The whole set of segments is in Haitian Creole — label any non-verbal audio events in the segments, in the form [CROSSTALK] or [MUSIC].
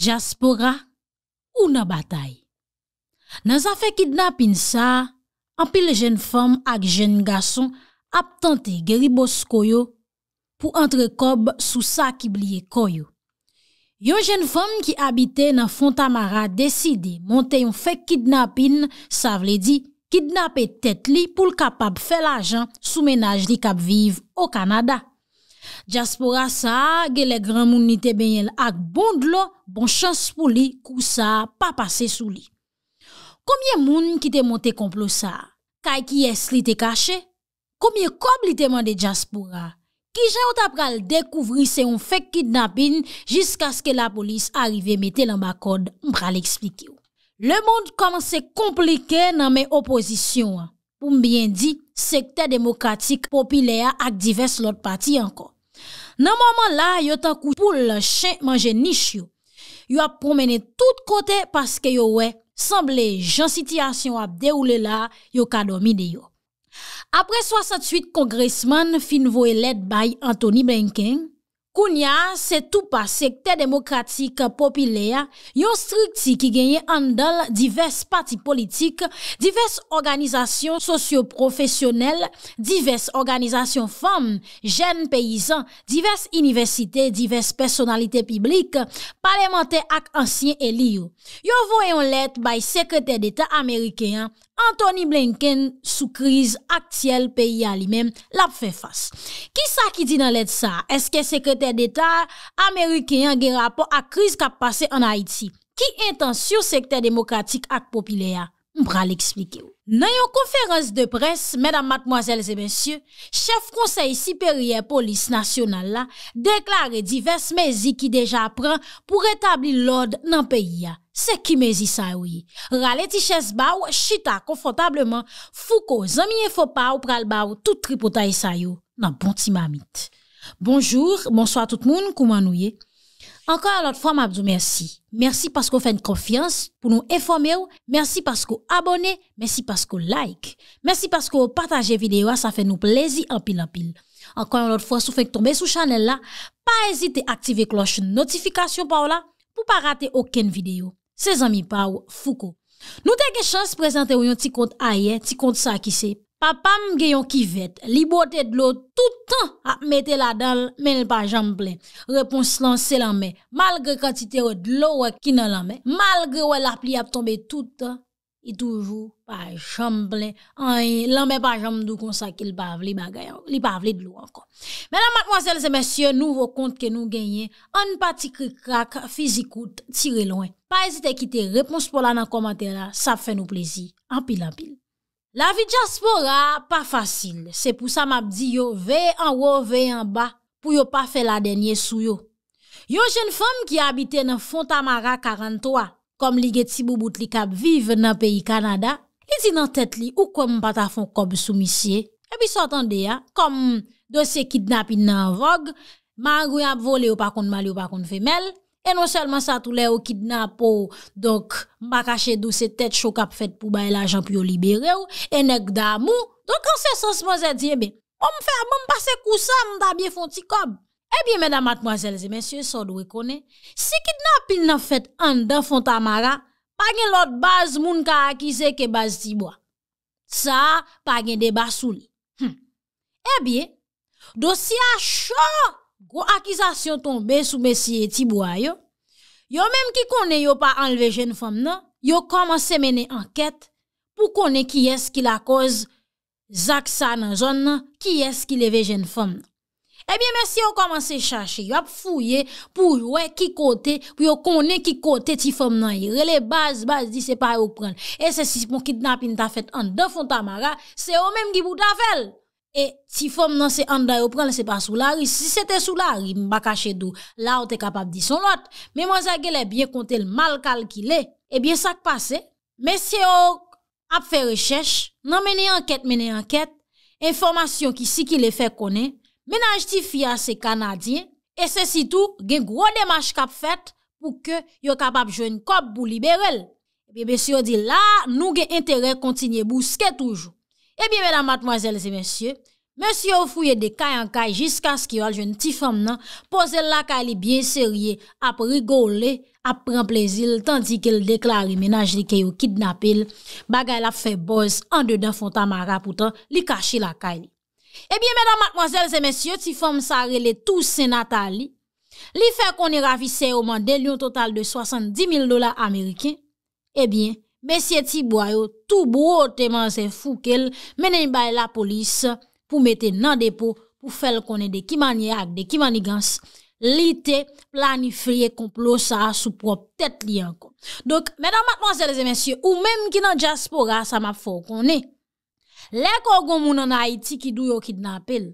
Djaspora ou nan batay. Nan zafè kidnapin sa, anpil jen fòm ak jen gason ap tante geribos koyo pou antre kob sou sa kibliye koyo. Yon jen fòm ki abite nan Fontamara deside monte yon fèk kidnapin, sa vle di kidnapè tèt li pou l kapab fè la jan sou menaj li kap viv o Kanada. Djaspora sa ge le gran moun nite benyel ak bond lo, bon chans pou li kou sa pa pase sou li. Koumye moun ki te monte komplo sa? Kay ki yes li te kache? Koumye kob li te mande Djaspora? Ki jen yo tapra l dekouvri se yon fek kidnapin jiska se ke la polis arive mette lan bakod mpral ekspliki yo. Le moun koman se komplike nan men opozisyon. Pou mbyen di, sekte demokratik, popilya ak divers lot pati anko. Nan mwaman la, yo tan kou pou l chen manje nish yo. Yo ap promene tout kote paske yo we, sanble jan sityasyon ap de oule la, yo kadwomi de yo. Apre 68, kongresman fin vo e led bay Anthony Blanking, Kounia se tou pa sekte demokratik popilya, yon strikti ki genye andal divers pati politik, divers organizasyon sosyo-profesyonel, divers organizasyon fam, jen peyizan, divers inivesite, divers personalite piblik, parlemente ak ansyen eliyou. Yon voyon let bay sekte deta Amerikeyan. Anthony Blinken, sou kriz aktiyel peyi ya li men, lap fe fase. Ki sa ki di nan let sa? Eske sekretèr d'Etat Ameriken gen rapor ak kriz kap pase an Haiti? Ki entan sou sekretèr demokratik ak popilya? Mbra li eksplike ou. Nan yon konferans de pres, mèdam matmwazèl zè bensyè, chèf konsey siperyè polis nasyonal la, deklare divers mezi ki deja pran pou retabli lòd nan peyi ya. Se ki mezi sa yoye, bon rale ti chèz baw, chita konfotableman, fou ko zamiye fopaw pral baw tout tripotay sa yow nan bonti mamit. Bonjour, monswa tout moun, kouman ouye? Ankon anot fwa mabdou mersi. Mersi paskou fèn konfians pou nou enfome ou. Mersi paskou abone, mersi paskou like. Mersi paskou pataje videyo a sa fè nou plezi anpil anpil. Ankon anot fwa sou fèn k tombe sou chanel la, pa ezite aktive kloche notifikasyon pa ou la pou pa rate oken videyo. Se zami pa ou, fuko. Nou teke chans prezente ou yon ti kont a ye, ti kont sa ki se. Pa pa mgeyon ki vet, li bote dlo toutan ap mette la dal men l pa jamblen. Repons lanse lanme, malgre kantite wè dlo wè kina lanme, malgre wè la pli ap tombe toutan, i toujou pa jamblen. Anye, lanme pa jamblou konsa ki l pavli bagayon, li pavli dlo ankon. Menan matmwazel se mesye, nou vokont ke nou genye, an pati kri krak, fizikout, tire lwen. Pa ezite kite repons polan an komante la, sa fè nou plezi, anpil anpil. La vit jaspora pa fasil, se pou sa map di yo ve en wo ve en ba pou yo pa fe la denye sou yo. Yo jen fom ki abite nan fontamara 43, kom li geti bou bout li kap vive nan peyi Kanada, li ti nan tet li ou kom patafon kob sou misye, e bi sotan de ya, kom dosye kidnap in nan vogue, man gwen ap vole ou pa kond male ou pa kond femel, E non selman sa tou le ou kidnap ou, donk, mba kache dou se tet chokap fet pou baye la janp yo libere ou, e nek da amou, donk anse sens mwazen diye be, o mfe abon mpase kousan mda bie fon ti kob. E bie, mena matmwazelze, mensyen, so dwe kone, si kidnap pin nan fet an dan fon ta mara, pa gen lot baz moun ka akize ke baz ti bwa. Sa, pa gen deba soul. Hm. E bie, dosya chou, Gwo akizasyon tombe sou besye tibou a yo, yo menm ki kone yo pa anleve jen fom nan, yo koman se mene anket pou kone ki eski la koz zak sa nan zon nan, ki eski leve jen fom nan. Ebyen menm si yo koman se chache, yo ap fouye pou yo kone ki kote ti fom nan, yo rele baz baz di se pa yo pren, e se si moun ki napin ta fet an, defon ta maga, se yo menm ki bouta fel. E ti fòm nan se anday ou pran le se pa sou la ri, si se te sou la ri, mba kache dou, la ou te kapap di son lot. Men mwaz a ge le bie kontel mal kalkile, e bie sak pase, men se yo ap fè rechech, nan mene anket mene anket, informasyon ki si ki le fè konen, men anj ti fia se kanadyen, e se si tou gen gro demaj kap fèt pou ke yo kapap jwen kop pou liberel. E bie men se yo di la nou gen interè kontinye bou ske toujou. Ebyen menan matmozèl zè mèsyè, mèsyè ou fouye de kay an kay jiska skyo al joun ti fòm nan, pozèl la kay li byen serye ap rigole, ap pran plezil, tandi ke l deklare menaj li ke yo kidnapil, bagay la fè eh boz, an de den fontan mara poutan, li kache la kay li. Ebyen menan matmozèl zè mèsyè, ti fòm sa rele tou senata li, li fè koni ravise yo man del yon total de 70.000 dola Amerikè, ebyen, Besye ti boyo, tou bou o teman se fuk el, menen ba la polis pou mette nan depo pou fel konen de kimani ak, de kimani gans, lite, planifriye, komplo sa, sou prop, tet li ankon. Dok, menan matman se lese mensyo, ou menm ki nan diaspora sa map fok konen, lek o gomoun an ha iti ki dou yo kidnap el,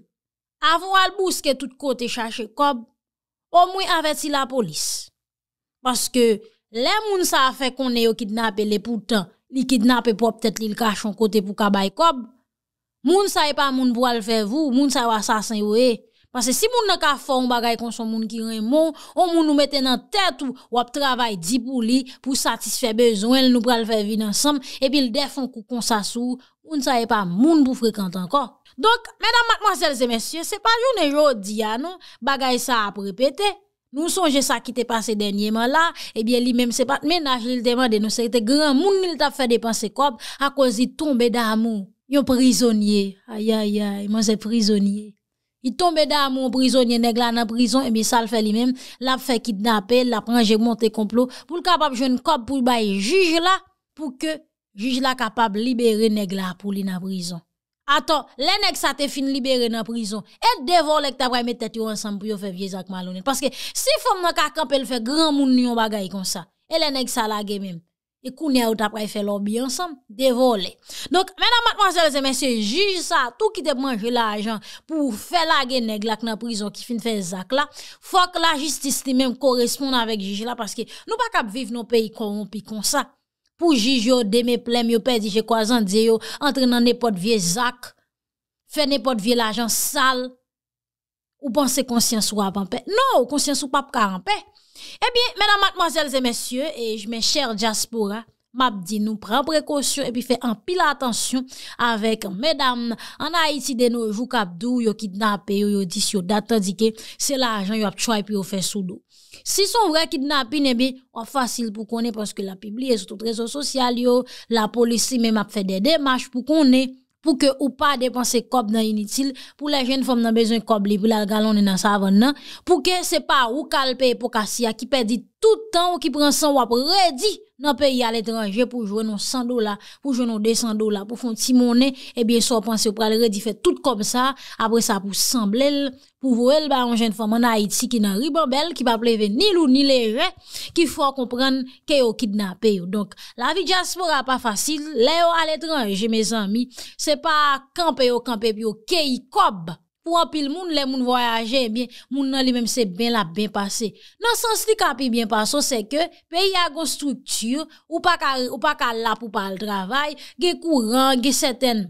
avon al bouske tout kote chache kob, pou mwen aveti la polis, paske... Le moun sa a fe kon e yo kidnap e le pou tan, li kidnap e pou ap tet li l kachon kote pou kabay kob. Moun sa e pa moun pou alfevou, moun sa e wa sasen yo e. Pase si moun nan ka fon bagay konson moun ki ren moun, ou moun nou mette nan tet ou wap travay di pou li pou satisfe bezwen l nou pou alfevou nan sam, epi l defon kou konsa sou, moun sa e pa moun pou frekant anko. Donk, mèdam matmòsel zè mèsyè, se pa joun e jò di ya nou, bagay sa ap repete. Nous songeons ça qui t'est passé dernièrement là, eh bien, lui-même, c'est pas ménage, il demande, nous, c'était grand monde, il t'a fait dépenser quoi, à cause il tombait d'amour. est prisonnier. Aïe, aïe, aïe, moi, c'est prisonnier. Il tombait d'amour, prisonnier, nèg là, dans prison, et eh bien, ça le fait lui-même, l'a fait kidnapper, l'a j'ai monter complot, pour le capable, jeune cop, pour le juge là, pour que juge là capable libérer négla là, pour lui dans prison. Aton, lè nèk sa te fin libere nan prizon, et devolek ta pray met tèty ou ansan pou yo fe viezak malounen. Paske, si fòm nan kak kapel fe gran moun nyon bagay kon sa, et lè nèk sa lage mèm, e kounè ou ta pray fe lòbi ansan, devolek. Donk, mè nan mat mwazèl zè mèsyè, jiji sa, tout ki te manjè la ajan pou fe lage nèk lak nan prizon ki fin fe zak la, fòk la jististi mèm koresponde avèk jiji la, paske nou pa kap viv nou peyi korompi kon sa. pou jij yo deme plem yo pe dije kwa zan diyo entrenan nepot vie zak, fe nepot vie la jan sal, ou panse konsyen sou apan pe? Nou, konsyen sou pap karan pe? Ebyen, menan matmazelze mesye, e jme chèr Jaspora, map di nou pran prekosyon, e pi fe anpi la atensyon, avek menam anayiti deno vou kap dou, yo kidnap yo, yo dis yo datan dike, se la jan yo ap chwa epi yo fe sou dou. Si son vre kidnapine eh be, wap fasil pou konen Pwanske la pibli e sotot rezo sosyal yo La polisi mem ap fe de demaj pou konen Pwanske ou pa depanse kop nan initil Pwanske pou la jen fom nan bezon kop li Pwanske pou la galon nan savan nan Pwanske se pa ou kalpe epokasya Ki pedi toutan ou ki pren san wap redi nan peyi al etranje pou jwennon 100 dola, pou jwennon 200 dola, pou fwant si mounen, e eh bie so panse ou pral redi fet tout kom sa, apre sa pou sanblel, pou vwel, ba an jen fwa man a iti ki nan riban bel, ki pa pleve ni lou ni le re, ki fwa kompran keyo kidnapeyo. Donk, la vi jaspora pa fasil, leyo al etranje, me zanmi, se pa kampeyo, kampeyo, keyikob. Moun apil moun, le moun voyaje, eh moun nan li menm se ben la ben pase. Nan sens li kapi ben paso, se ke peyi agon struktur, ou pa kalap ou pa al travay, ge kouran, ge seten,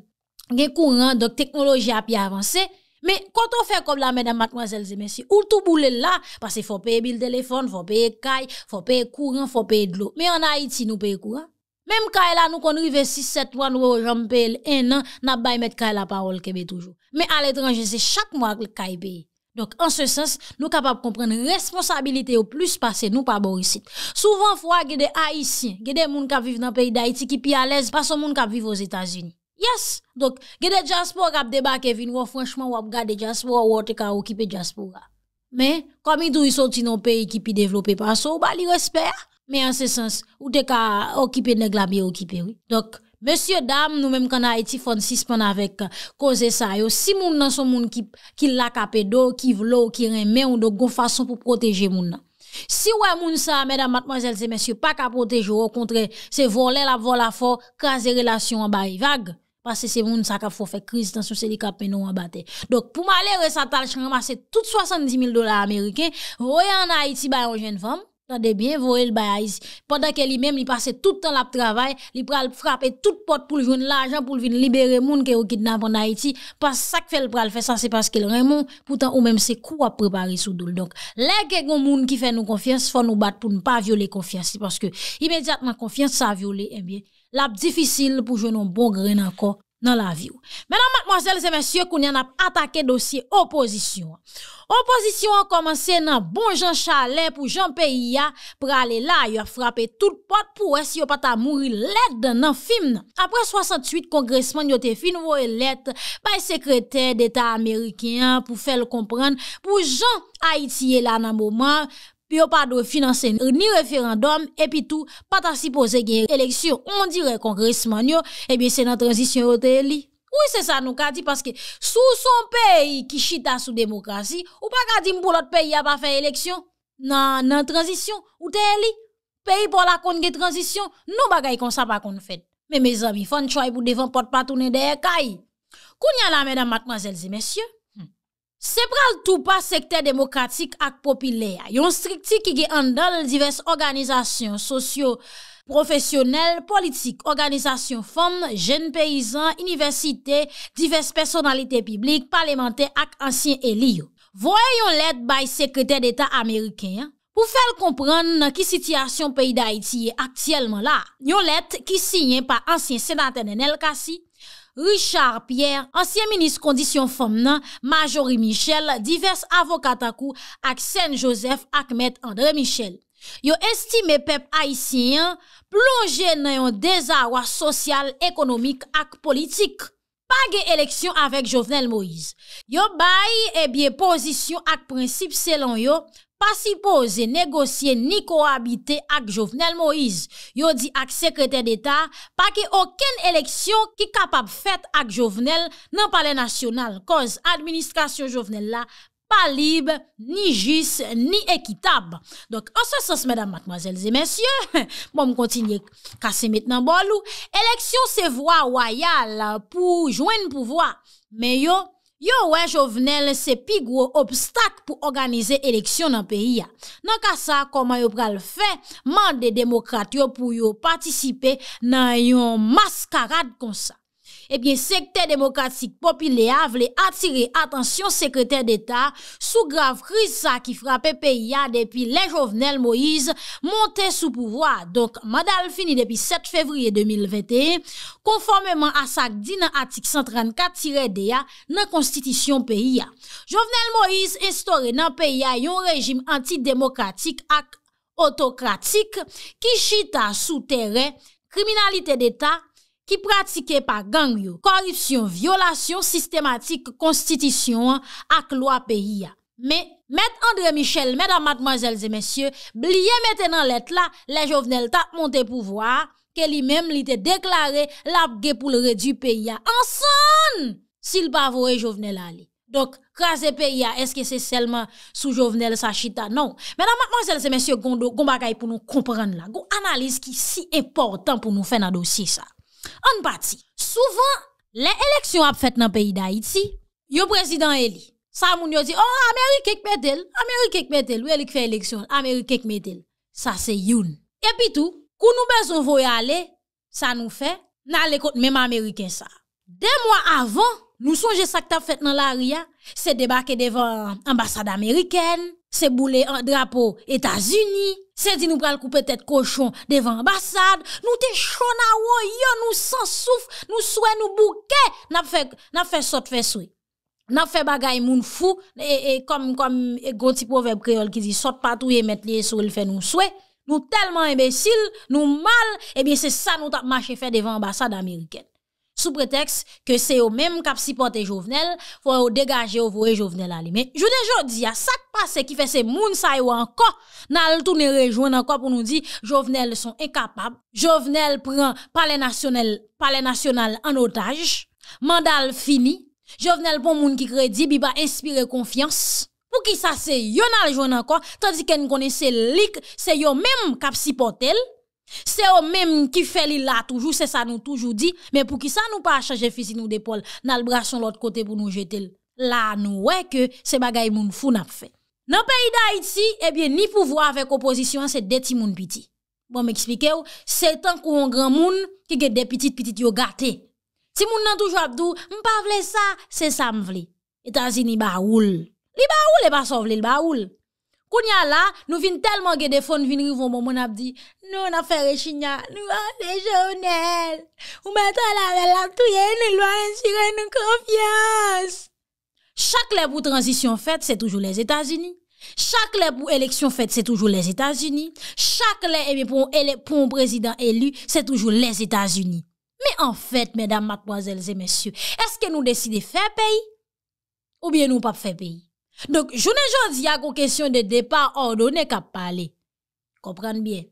ge kouran, dok teknoloji api avanse. Me konton fe kob la, mèdam, matmoazel, zemensi, ou tout boule la, pase fò peye bil telefon, fò peye kay, fò peye kouran, fò peye dlo. Me anayit si nou peye kouran. Mem Kaila nou kon rive 6-7 wan wè ou jampel en nan, nan bay met Kaila parol kebe toujou. Men al etranje se chak mwak l Kaili beyi. Dok, an se sens, nou kapap kompren responsabilite ou plus pase nou pa borisit. Souvan fwa gede Haitien, gede moun kap viv nan peyi Daiti ki pi alez, pa son moun kap viv ou Etasini. Yes, dok, gede Diaspora ap deba kevin, wè franchman wè ap gade Diaspora ou wote ka ou kipe Diaspora. Men, komi dwi soti nan peyi ki pi devlope pa so, wè li resperre. Ah? Me an se sens, ou te ka okipe ne glabye okipe. Dok, monsye dam, nou menm kan a iti fon sispon avek koze sa yo, si moun nan son moun ki la kape do, ki vlo, ki reme ou do, gon fason pou proteje moun nan. Si wè moun sa, mèdam, matmazel, se monsye, pa ka protejo, o kontre, se volè la vola for, kaze relasyon an bayi vag, pase se moun sa ka fofè kriz dans sou selikap men nou an bate. Dok, pou ma lè re sa tal, chan amase tout 70.000 dola Amerike, wè an a iti bayi an jen fam, Tendez bien, vous le ici. Pendant que lui-même, il passait tout le temps à travail, il pral frapper toute porte pour joindre l'argent, pour venir libérer moun qui est kidnappé en Haïti. Parce que ça que fait le fait ça, c'est parce qu'il vraiment Pourtant, ou même, c'est quoi préparer sous doule. Donc, les gens monde qui fait nous confiance, faut nous battre pour ne pas violer confiance. Parce que, immédiatement, confiance, ça a violé, eh bien, la difficile pour jouer un bon grain encore nan la view. Mè nan matmozèl zè mèsyè koun yon ap atake dosye opozisyon. Opozisyon an komanse nan bon jan chalè pou jan peyi ya pou ale la yon frape tout pot pou wè si yon pata mouri led nan film nan. Apre 68 kongresman yon te film wè let pa yon sekretè d'Etat Amerikyan pou fèl komprèn pou jan a itiye la nan mouman Pi yo pa do finanse ni referendum, epi tou, pata si pose genye eleksyon, on dire kongresman yo, ebyen se nan transisyon ou te li. Ouye se sa nou kadi, paske sou son peyi ki chita sou demokrasi, ou pa kadi mbou lot peyi a pa fey eleksyon, nan transisyon ou te li. Peyi pou la konge transisyon, nou bagay kon sa pa kon fed. Me me zami, fon choy pou devan pot patounen de ekayi. Koun yan la mena matmazelze mesye? Se pral tou pa sekte demokratik ak popilya, yon strikti ki ge andal divers organizasyon sosyo-profesyonel, politik, organizasyon fon, jen peyizan, universite, divers personalite piblik, parlemente ak ansyen eliyo. Voye yon let bay sekrete d'Etat Ameriken? Pou fel kompran ki sityasyon peyi da iti ye aktiyelman la, yon let ki sinyen pa ansyen senaten en el kasi, Richard Pierre, ansyen minis kondisyon fom nan, Majori Michel, divers avokat akou ak Sen Joseph ak Met Andre Michel. Yo estime pep Aisyen plonje nan yon dezawa sosyal, ekonomik ak politik. Page eleksyon avek Jovenel Moïse. Yo baye ebyen eh posisyon ak prinsip selan yo, pa si pose negosye ni kou habite ak Jovenel Moïse, yo di ak sekretè d'Etat, pa ki oken eleksyon ki kapab fèt ak Jovenel nan pale nasyonal, koz administrasyon Jovenel la pa libe, ni jis, ni ekitab. Dok, asasas, madame, mademoiselles et messieurs, [LAUGHS] bon m kontinye kase mèt nan bolou, eleksyon se vwa wayal pou jwen pou vwa, men yo kontinye. Yo wè jovenel se pig wò obstak pou organize eleksyon nan peyi ya. Nan ka sa koman yo pral fè, man de demokrat yo pou yo patisipe nan yon maskarad kon sa. Ebyen, eh sekte demokratik popilya vle atire atansyon sekretèr d'Etat sou grav kriz sa ki frapè P.I.A. depi le jovenel Moïse montè sou pouvoi. Donk, madal fini depi 7 fevriye 2020, konformèman asak di nan atik 134 tire dè ya nan konstitisyon P.I.A. Jovenel Moïse estore nan P.I.A. yon rejim anti-demokratik ak otokratik ki chita sou terè kriminalite d'Etat ki pratike pa gangyo, korupsyon, vyolasyon, sistematik, konstitisyon, ak lwa peyi ya. Me, met Andre Michel, medan mademoiselles et messieurs, blie meten an let la, le jovenel ta monte pou vwa, ke li mem li te deklare, labge pou lre du peyi ya. Anson! Sil pa vore jovenel ali. Dok, kras de peyi ya, eske se selman sou jovenel sa chita? Non. Medan mademoiselles et messieurs, gondou, gondakay pou nou kompran la. Gou analise ki si e portan pou nou fè nan dosi sa. An pati, souvan le eleksyon ap fèt nan peyi da iti, yo prezident eli, sa moun yo di, o oh, Amerikek metel, Amerikek metel, ou elik fè eleksyon, Amerikek metel, sa se youn. E pi tou, kou nou bezon voye ale, sa nou fè nan lekot mèm Amerike sa. Dey mwa avon... Nou sonje sa ki ta fet nan la riyan, se debake devan ambasade Ameriken, se boule drapo Etats-Uni, se di nou pral koupe tet koshon devan ambasade, nou te chona woyon, nou san souf, nou souwe nou bouke, nap fe sot fe souwe. Nap fe bagay moun fou, e kom konti pouveb kreol ki di sot patou ye met liye souwe l fe nou souwe, nou telman ebesil, nou mal, ebyen eh se sa nou tap mache fe devan ambasade Ameriken. Sou pretext ke se yo mèm kapsipote jovenel, fwa yo degaje ou vwe jovenel alimè. Jou dejo di a sak pase ki fese moun sa yo anko, nan l toune rejou nan ko pou nou di jovenel son e kapab. Jovenel pren pale nasyonal an otaj, mandal fini, jovenel pon moun ki kredi bi ba inspire konfians. Pou ki sa se yo nan jovenel anko, tadi ken kone se lik, se yo mèm kapsipote el. C'est eux même qui fait l'île là toujours, c'est ça nous toujours dit. Mais pour qui ça nous pas changer physique nous d'épaule, nous bras sur l'autre côté pour nous jeter. Là, nous, ouais, que c'est bagay moun fou n'a fait. Dans le pays d'Haïti, eh bien, ni pouvoir avec opposition, c'est des petits moun piti. Bon, m'expliquez, c'est tant qu'on grand moun qui a des petites petites yo gâté. Si moun nan toujours abdou, m'pavle ça, c'est ça m'vle. Etats-Unis, baoul. Li ne et pas sauver le baoul. Koun ya la, nou vin telman gede fon vin rivo moun bon, moun ap di, nou an afer e chinya, nou an de jounel, ou mè tan la vel ap touye, nou lwa ren sirè nou konfiyans. Chak lè pou transisyon fèt, se toujou les Etats-Unis. Chak lè pou eleksyon fèt, se toujou les Etats-Unis. Chak lè eh pou moun prezident elu, se toujou les Etats-Unis. Mè an fèt, mèdame, matoazèlze, mèsyou, eske nou deside fè peyi ou bè nou pa fè peyi? Donk, Jounen Jodia kon kesyon de depa ordone kap pale. Kompran bien.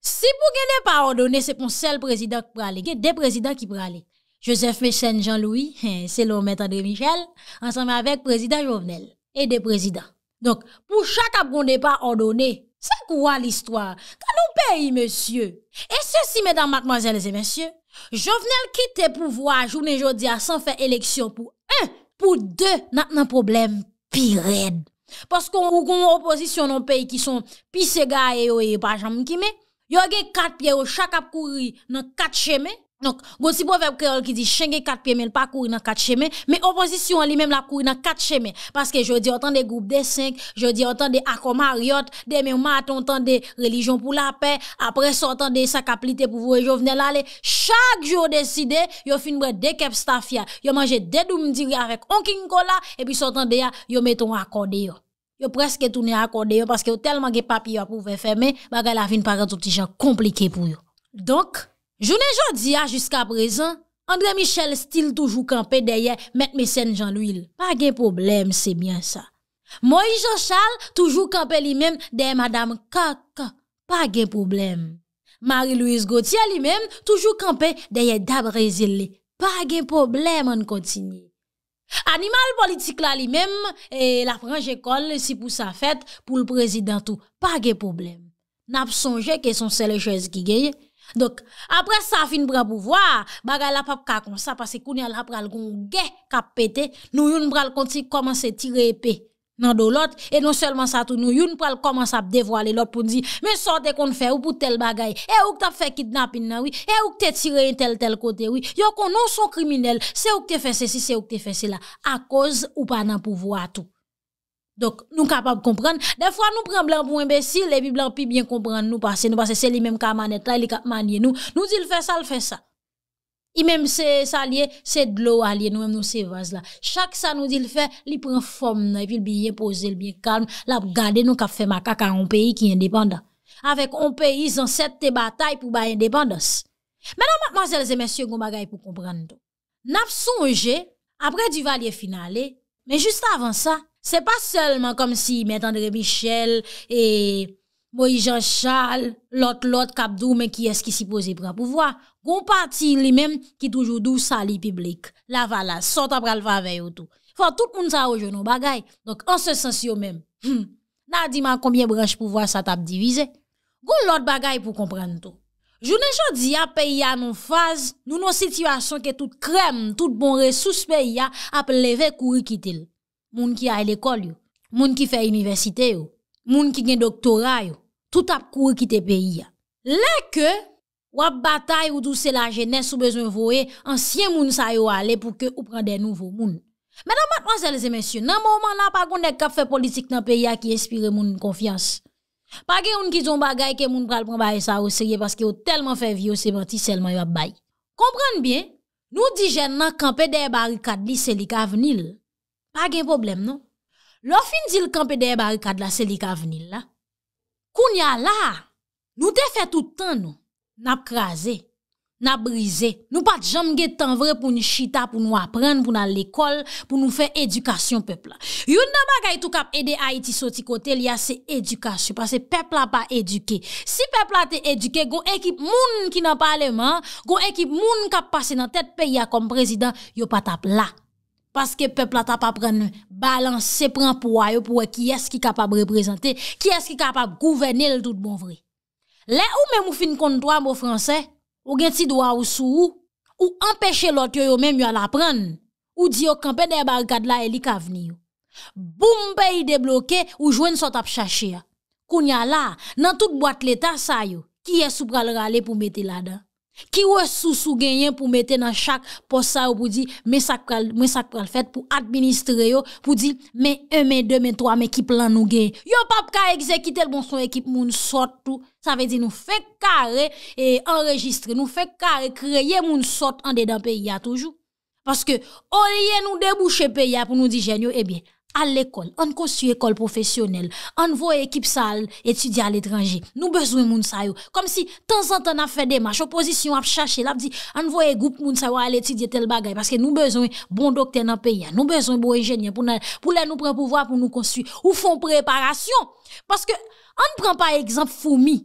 Si pou gen depa ordone, se pon sel prezident ki prale. Gen deprezident ki prale. Joseph M. Jean-Louis, selon M. André Michel, ansanme avek prezident Jouvenel. E deprezident. Donk, pou chak ap kon depa ordone, se kouwa l'histoire. Kan nou peyi, monsye? E se si, mèdame, mkmanjèlese, monsye, Jouvenel kite pou vwa Jounen Jodia san fè eleksyon pou un, pou deux, nan nan probleme. Pi red. Pas kon ou kon opozisyon nan peyi ki son pi se gaye yo e pajam ki me, yo ge kat pye yo chakap kuri nan kat cheme. Donc, gros proverbe qui dit di quatre pieds mais pas courir dans quatre chemins, mais opposition lui-même la courir dans quatre chemins parce que je dis autant des groupes des cinq, je dis autant des accords des Martin, autant des religions pour la paix, après autant des sacs pour vous et là aller chaque jour décidé, yo fin bre des kep staffia yo manger doum doumdiri avec un king cola et puis sortant de ya, yo metton accordé. Yo presque tourné accordé parce que tellement de papiers pour faire Mais baga la fin par tout petit gens compliqué pour yo. Donc Jounen jodi a jiska prezen, Andre Michel stil toujou kampe deye met mesen jan l'uil. Pa gen problem, sebyen sa. Moïse Jochal toujou kampe li men deye Madame Kaka. Pa gen problem. Marie-Louise Gauthier li men toujou kampe deye Dabre Zille. Pa gen problem, an kontini. Animal politik la li men, e la franj ekol si pou sa fèt pou l'prezidentou. Pa gen problem. Nap sonje ke son selle chez ki geye, Dok, apre sa fin bral pou vwa, bagay la pap kakon, sa pase kounel ha pral goun ge kap pete, nou yon bral konti komanse tire epi nan do lot, e non selman sa tou, nou yon pral komanse ap devwale lot pou di, me sote kon fè ou pou tel bagay, e ouk ta fè kidnap in nan wi, e ou, e ouk te tire in tel tel kote ou, wi, yo kon non son kriminel, se ouk te fè se si, se ouk te fè se la, a koz ou pa nan pou vwa tou. Donc, nous capables de comprendre. Des fois, nous prenons blanc pour imbécile, et puis blanc puis bien comprendre nous, parce que nous, parce c'est lui-même qui a manette là, il a manié nous. Nous dit, il fait ça, il fait ça. il même c'est ça c'est de l'eau allié, nous-mêmes, nous, c'est là. Chaque ça nous dit, il fait, il prend forme, et puis il bien posé, il bien calme. Là, garder nous, qu'a fait macaque à un pays qui est indépendant. Avec un pays, en cette bataille batailles pour l'indépendance. Maintenant, mademoiselles et messieurs, vous bagaille pour comprendre. Nous avons songé, après valier finalé, mais juste avant ça, Se pa selman kom si met Andre Michel e Moïse Jean Charles, lot lot kapdou men ki eski si pose pra pou vwa. Gon pati li men ki toujou dou sa li publik. La va la, sot apra l vwa veyo tou. Fwa, tout moun sa ou joun nou bagay. Donk, an se sens yo men. Nan di man koumye branj pou vwa sa tap divize. Gon lot bagay pou kompren tou. Joun enjou di ap pe ya nou faz nou nou situasyon ke tout krem, tout bon resous pe ya ap leve kou rikitil. moun ki a l'école yo, moun ki fait université yo, moun ki gen doctorat yo, tout ap couru quitter pays Là que wap bataille ou douce la jeunesse ou besoin voyer ancien moun sa yo aller pour que ou prenne des nouveaux moun. Mesdames, mademoiselles et messieurs, nan moment là pa gonne kap fait politique nan pays qui inspire moun confiance. Pa gen moun ki zon bagay ke moun pral pran baye sa ou seye parce que ou tellement fait vieux c'est menti seulement yo bay. Comprenez bien, nous dit nan camper des barricades li c'est li ka Pa gen problem nou? Lò fin zil kamp e deye barikad la selika venil la, koun ya la, nou te fe toutan nou, nap kraze, nap brize, nou pat jam ge tan vre pou nou chita, pou nou apren, pou nou al ekol, pou nou fe edukasyon pepla. Yon nama gay tou kap ede Haiti soti kote, liya se edukasyon, pa se pepla pa eduke. Si pepla te eduke, go ekip moun ki nan pale man, go ekip moun kap pase nan tet peya kom prezident, yo pat ap lak. Paske pepl ata pa pren balanse pren pou ayo pou wè ki eski kapap reprezente, ki eski kapap gouvene l tout bon vre. Le ou men mou fin kontwa mou franse, ou gen ti do a ou sou ou, ou empèche lot yo yo men mou alapren, ou di yo kampè de barikad la elik avni yo. Bou moun peyi deblokè ou jwen sot ap chache ya. Koun ya la, nan tout boat leta sa yo, ki esou pral rale pou meti la dan. Ki wè sou sou genyen pou mette nan chak pos sa ou pou di men sak pral fèt pou administre yo pou di men 1, men 2, men 3, men ekip lan nou genyen. Yo pap ka ekzekite l bon son ekip moun sot tou, sa ve di nou fe kare enregistre, nou fe kare kreye moun sot an dedan pe ya toujou. Paske orye nou debouche pe ya pou nou di genyo, ebyen. Eh à l'école, on construit école professionnelle, on voit équipe sale étudier à l'étranger. Nous besoin moun sa Comme si de temps en temps on a fait des marches, opposition a cherché, l'a dit, on voit groupe moun sa yo étudier tel bagay parce que nous besoin bon docteur dans le pays, hein. nous besoin bon ingénieur pour pour nous prendre pouvoir pour nous construire ou font préparation parce que on ne prend pas exemple fourmi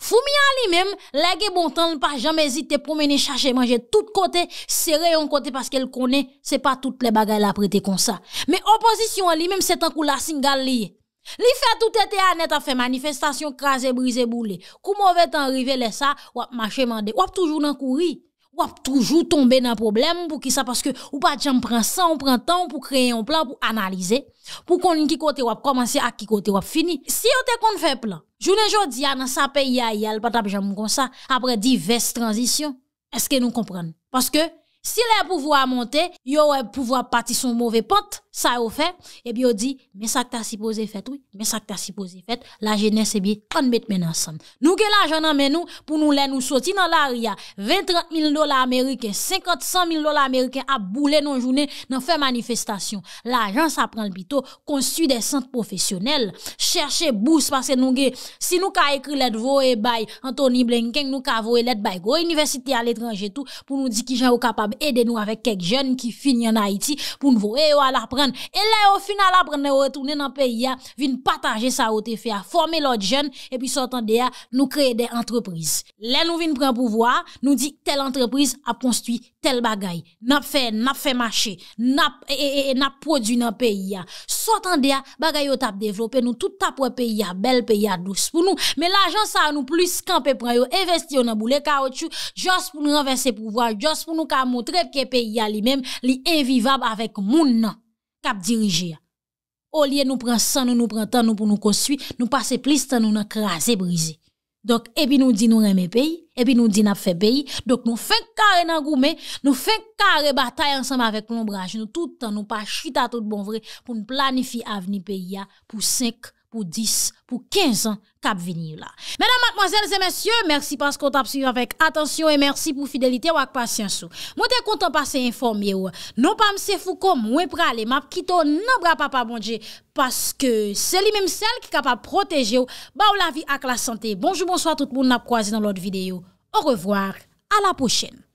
Fou mi an li men, lege bontan n pa jame zite promeni chache manje tout kote, sere yon kote paske l konen, se pa tout le bagay la prete kon sa. Me oposisyon an li men, se tan kou la singal liye. Li fe tout ete an net a fe manifestasyon kaze brize boule. Kou mouve tan rivele sa, wap mache mande, wap toujou nan kou ri. ou toujours tomber dans problème pour qui ça parce que ou pas prend ça on prend temps pour créer un plan pour analyser pour qu'on qui côté ou commencer à qui côté ou fini si on te qu'on fait plan journée jodi dans sa pays a il pas comme ça après diverses transitions est-ce que nous comprenons parce que Si lè pouvwa monte, yo wè pouvwa pati son mouvè pote, sa ou fè, e bi ou di, mè sa kta si pose fèt, mè sa kta si pose fèt, la jenè se bi, an bet mè nan san. Nou ke la jenè menou, pou nou lè nou soti nan l'aria, 20-30 mil dola Amerike, 50-100 mil dola Amerike, a bou lè nan jounè, nan fè manifestasyon. La jenè sa pran l'bito, konstu de sent profesyonel, chèrche bous, pasè nou ge, si nou ka ekri lèd vou e bay, Anthony Blenking, nou ka vou e lèd bay, Ede nou avek kek jen ki fin yon Haiti Poun vou e yo al apren E le yo fin al apren e yo retounen nan peyi ya Vin pataje sa otefe a formelot jen E pi sotan de ya nou kreye de entreprise Le nou vin pren pouvoa Nou di tel entreprise a konstui tel bagay Nap fe, nap fe mache Nap e, e, e, produ nan peyi ya Sotan de ya nou kreye de entreprise Swa tan de ya bagay yo tap devlope nou tout tap wè pe ya bel pe ya dous pou nou. Me la jan sa an nou plis kan pe pran yo investi yo nan boule ka wè chou. Jos pou nou renverse pou vwa. Jos pou nou ka motreb ke pe ya li menm li evivab avèk moun nan. Kap dirije ya. O liye nou pran san nou nou pran tan nou pou nou konswi. Nou pase plis tan nou nan krasè brise. Dok epi nou di nou reme peyi, epi nou di nap fe peyi, dok nou feng kare nan goume, nou feng kare batay ansama vek lombraji, nou toutan nou pa chita tout bon vre pou nou planifi avni peyi ya pou senk. pou 10, pou 15 an kap veni yo la. Mèdame, mademoiselles et messieurs, merci parce qu'on t'absuive avec attention et merci pour fidélité ou ak patience. Mwen te konta pas se informe yo. Non pa mse fou kom, mwen prale, map kito, nan bra pa pa bondje parce que se li mèm sel ki kap ap protege yo ba ou la vi ak la santé. Bonjou, bonsoit tout moun na proazi nan lot videyo. Au revoir, a la pochène.